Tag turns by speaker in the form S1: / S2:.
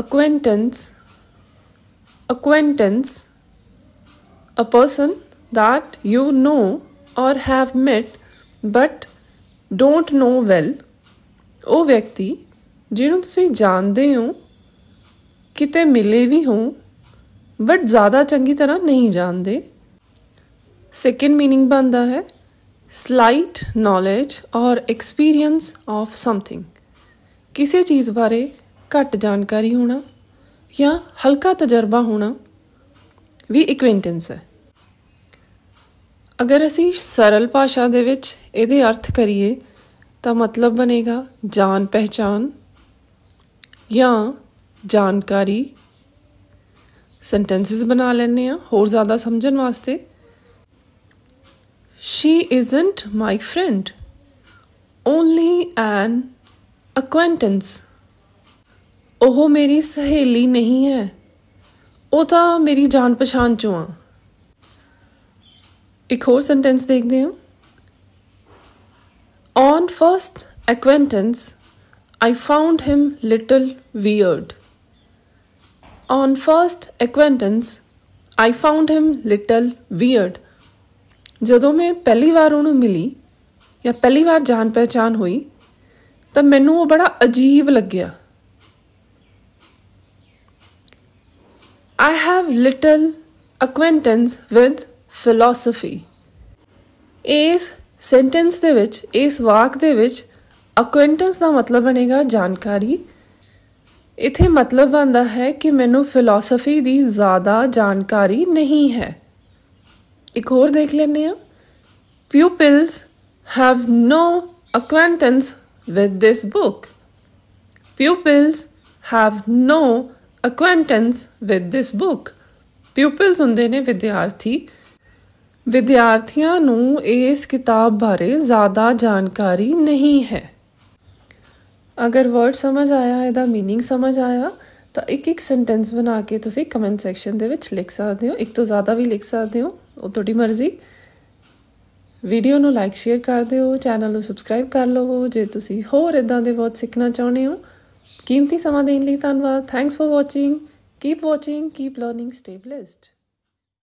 S1: acquaintance acquaintance a person that you know or have met but don't know well ਉਹ ਵਿਅਕਤੀ ਜਿਹਨੂੰ ਤੁਸੀਂ ਜਾਣਦੇ ਹੋ ਕਿਤੇ ਮਿਲੇ ਵੀ ਹੋ ਬਟ ਜ਼ਿਆਦਾ ਚੰਗੀ ਤਰ੍ਹਾਂ ਨਹੀਂ ਜਾਣਦੇ ਸੈਕੰਡ मीनिंग ਬਣਦਾ ਹੈ slight knowledge or experience of something ਕਿਸੇ ਚੀਜ਼ ਬਾਰੇ ਘੱਟ ਜਾਣਕਾਰੀ ਹੋਣਾ ਜਾਂ ਹਲਕਾ ਤਜਰਬਾ ਹੋਣਾ ਵੀ ਇਕਵੈਂਟੈਂਸ ਹੈ ਅਗਰ ਅਸੀਂ ਸਰਲ ਭਾਸ਼ਾ ਦੇ ਵਿੱਚ ਇਹਦੇ ਅਰਥ ਕਰੀਏ ਤਾਂ ਮਤਲਬ ਬਣੇਗਾ ਜਾਣ ਪਹਿਚਾਨ ਜਾਂ ਜਾਣਕਾਰੀ ਸੈਂਟੈਂਸਸ ਬਣਾ ਲੈਣੇ ਆ ਹੋਰ ਜ਼ਿਆਦਾ ਸਮਝਣ ਵਾਸਤੇ she isn't my friend only an acquaintance ਉਹ ਮੇਰੀ ਸਹੇਲੀ ਨਹੀਂ ਹੈ ਉਹ ਤਾਂ ਮੇਰੀ ਜਾਣ ਪਛਾਣ ਚੋਂ ਆ ਇੱਕ ਹੋਰ ਸੈਂਟੈਂਸ ਦੇਖਦੇ ਹਾਂ On first acquaintance, I found him little weird. On first acquaintance, I found him little weird. ਜਦੋਂ ਮੈਂ ਪਹਿਲੀ ਵਾਰ ਉਹਨੂੰ ਮਿਲੀ ਜਾਂ ਪਹਿਲੀ ਵਾਰ ਜਾਣ ਪਛਾਣ ਹੋਈ ਤਾਂ ਮੈਨੂੰ ਉਹ ਬੜਾ ਅਜੀਬ ਲੱਗਿਆ I have little acquaintance with philosophy ਇਸ ਸੈਂਟੈਂਸ ਦੇ ਵਿੱਚ ਇਸ ਵਾਕ ਦੇ ਵਿੱਚ acquaintance ਦਾ ਮਤਲਬ ਬਣੇਗਾ ਜਾਣਕਾਰੀ ਇਥੇ ਮਤਲਬ ਬਣਦਾ ਹੈ ਕਿ ਮੈਨੂੰ ਫਿਲਾਸਫੀ ਦੀ ਜ਼ਿਆਦਾ ਜਾਣਕਾਰੀ ਨਹੀਂ ਹੈ ਇੱਕ ਹੋਰ ਦੇਖ ਲੈਂਦੇ ਆ pupils have no acquaintance with this book pupils have no acquaintance with this book pupils ਹੁੰਦੇ ਨੇ ਵਿਦਿਆਰਥੀ ਵਿਦਿਆਰਥੀਆਂ ਨੂੰ ਇਸ ਕਿਤਾਬ ਬਾਰੇ ਜ਼ਿਆਦਾ ਜਾਣਕਾਰੀ ਨਹੀਂ ਹੈ ਅਗਰ ਵਰਡ ਸਮਝ ਆਇਆ ਇਹਦਾ मीनिंग ਸਮਝ ਆਇਆ ਤਾਂ ਇੱਕ ਇੱਕ ਸੈਂਟੈਂਸ ਬਣਾ ਕੇ ਤੁਸੀਂ ਕਮੈਂਟ ਸੈਕਸ਼ਨ ਦੇ ਵਿੱਚ ਲਿਖ ਸਕਦੇ ਹੋ ਇੱਕ ਤੋਂ ਜ਼ਿਆਦਾ ਵੀ ਲਿਖ ਸਕਦੇ ਹੋ ਉਹ ਤੁਹਾਡੀ ਮਰਜ਼ੀ ਵੀਡੀਓ ਨੂੰ ਲਾਈਕ ਸ਼ੇਅਰ ਕਰ ਦਿਓ ਚੈਨਲ ਨੂੰ ਸਬਸਕ੍ਰਾਈਬ ਕਰ ਲਵੋ ਜੇ ਤੁਸੀਂ ਹੋਰ ਇਦਾਂ ਦੇ ਬਹੁਤ ਸਿੱਖਣਾ ਚਾਹੁੰਦੇ ਹੋ ਕੀਮਤੀ ਸਮਾਂ ਦੇਣ ਲਈ ਧੰਨਵਾਦ thanks for watching keep watching keep learning stay blessed